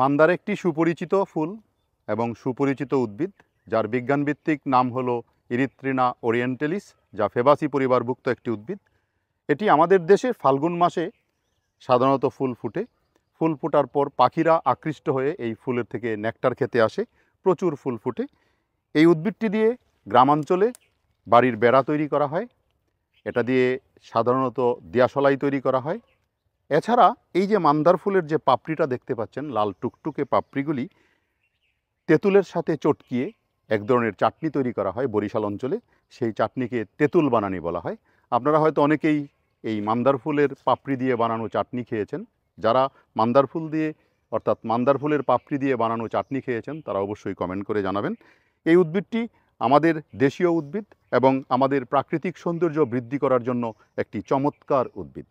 মান্দার একটি সুপরিচিত ফুল এবং সুপরিচিত উদ্ভিদ যার বিজ্ঞানভিত্তিক নাম হল ইরিত্রিনা ওরিয়েন্টালিস যা ফেবাসি পরিবারভুক্ত একটি উদ্ভিদ এটি আমাদের দেশে ফাল্গুন মাসে সাধারণত ফুল ফুটে ফুল ফোটার পর পাখিরা আকৃষ্ট হয়ে এই ফুলের থেকে নেকটার খেতে আসে প্রচুর ফুল ফুটে এই উদ্ভিদটি দিয়ে গ্রামাঞ্চলে বাড়ির বেড়া তৈরি করা হয় এটা দিয়ে সাধারণত দিয়াশলাই তৈরি করা হয় এছাড়া এই যে মান্দার ফুলের যে পাপড়িটা দেখতে পাচ্ছেন লাল টুকটুকে পাপড়িগুলি তেঁতুলের সাথে চটকিয়ে এক ধরনের চাটনি তৈরি করা হয় বরিশাল অঞ্চলে সেই চাটনিকে তেঁতুল বানানি বলা হয় আপনারা হয়তো অনেকেই এই মান্দার ফুলের পাপড়ি দিয়ে বানানো চাটনি খেয়েছেন যারা মান্দার ফুল দিয়ে অর্থাৎ মান্দার ফুলের পাপড়ি দিয়ে বানানো চাটনি খেয়েছেন তারা অবশ্যই কমেন্ট করে জানাবেন এই উদ্ভিদটি আমাদের দেশীয় উদ্ভিদ এবং আমাদের প্রাকৃতিক সৌন্দর্য বৃদ্ধি করার জন্য একটি চমৎকার উদ্ভিদ